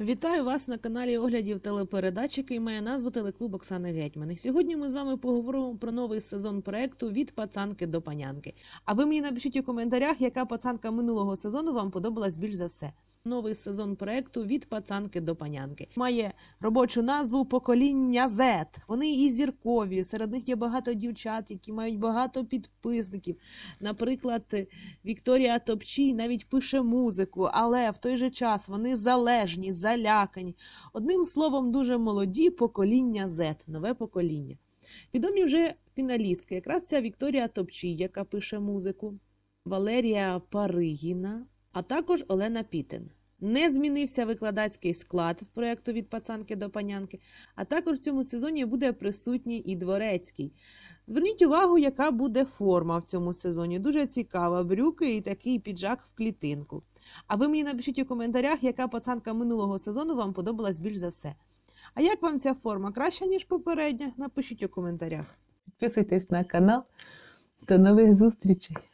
Вітаю вас на каналі оглядів телепередач, який має назву Телеклуб Оксани Гетьманих. Сьогодні ми з вами поговоримо про новий сезон проекту від пацанки до панянки. А ви мені напишіть у коментарях, яка пацанка минулого сезону вам подобалась більш за все. Новий сезон проекту від пацанки до панянки має робочу назву Покоління Z. Вони і зіркові. Серед них є багато дівчат, які мають багато підписників. Наприклад, Вікторія Топчій навіть пише музику, але в той же час вони залежні залякані. Одним словом, дуже молоді покоління Z, нове покоління. Відомі вже фіналістки, якраз ця Вікторія Топчій, яка пише музику, Валерія Паригіна, а також Олена Пітин не змінився викладацький склад проєкту від пацанки до панянки, а також в цьому сезоні буде присутній і дворецький. Зверніть увагу, яка буде форма в цьому сезоні. Дуже цікава, брюки і такий піджак в клітинку. А ви мені напишіть у коментарях, яка пацанка минулого сезону вам подобалась більш за все. А як вам ця форма краща, ніж попередня? Напишіть у коментарях. Підписуйтесь на канал. До нових зустрічей!